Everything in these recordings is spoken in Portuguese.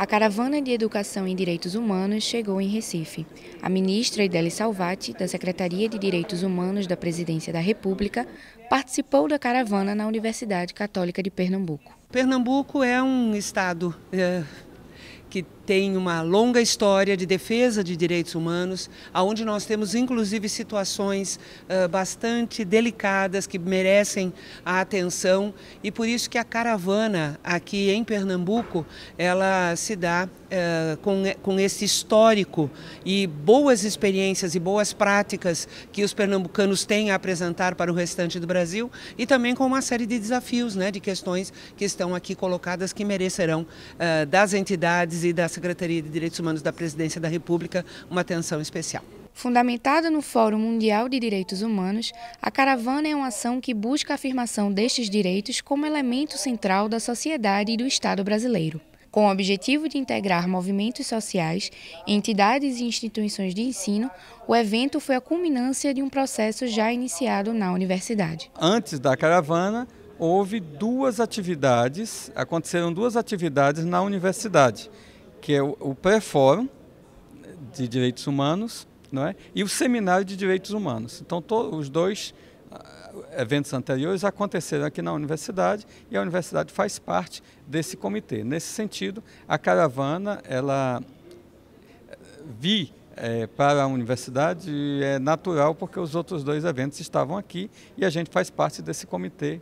A caravana de Educação em Direitos Humanos chegou em Recife. A ministra Idele Salvati, da Secretaria de Direitos Humanos da Presidência da República, participou da caravana na Universidade Católica de Pernambuco. Pernambuco é um estado eh, que tem uma longa história de defesa de direitos humanos, aonde nós temos inclusive situações uh, bastante delicadas que merecem a atenção e por isso que a caravana aqui em Pernambuco ela se dá uh, com, com esse histórico e boas experiências e boas práticas que os pernambucanos têm a apresentar para o restante do Brasil e também com uma série de desafios, né, de questões que estão aqui colocadas que merecerão uh, das entidades e da Secretaria de Direitos Humanos da Presidência da República uma atenção especial. Fundamentada no Fórum Mundial de Direitos Humanos, a caravana é uma ação que busca a afirmação destes direitos como elemento central da sociedade e do Estado brasileiro. Com o objetivo de integrar movimentos sociais, entidades e instituições de ensino, o evento foi a culminância de um processo já iniciado na universidade. Antes da caravana, houve duas atividades, aconteceram duas atividades na universidade que é o, o pré-fórum de direitos humanos não é? e o seminário de direitos humanos. Então, todos os dois ah, eventos anteriores aconteceram aqui na universidade e a universidade faz parte desse comitê. Nesse sentido, a caravana, ela eh, vi é, para a universidade é natural porque os outros dois eventos estavam aqui e a gente faz parte desse comitê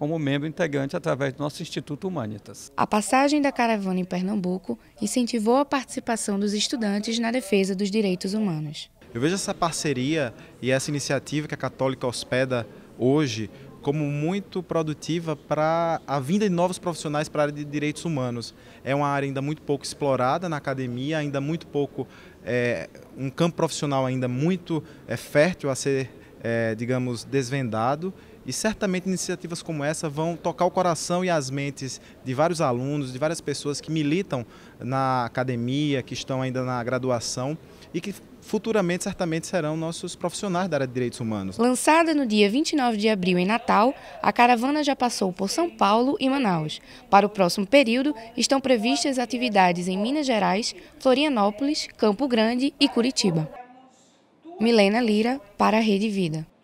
como membro integrante através do nosso Instituto Humanitas. A passagem da caravana em Pernambuco incentivou a participação dos estudantes na defesa dos direitos humanos. Eu vejo essa parceria e essa iniciativa que a Católica hospeda hoje como muito produtiva para a vinda de novos profissionais para a área de direitos humanos. É uma área ainda muito pouco explorada na academia, ainda muito pouco, é, um campo profissional ainda muito é, fértil a ser, é, digamos, desvendado e certamente iniciativas como essa vão tocar o coração e as mentes de vários alunos, de várias pessoas que militam na academia, que estão ainda na graduação e que futuramente certamente serão nossos profissionais da área de direitos humanos. Lançada no dia 29 de abril em Natal, a caravana já passou por São Paulo e Manaus. Para o próximo período, estão previstas atividades em Minas Gerais, Florianópolis, Campo Grande e Curitiba. Milena Lira, para a Rede Vida.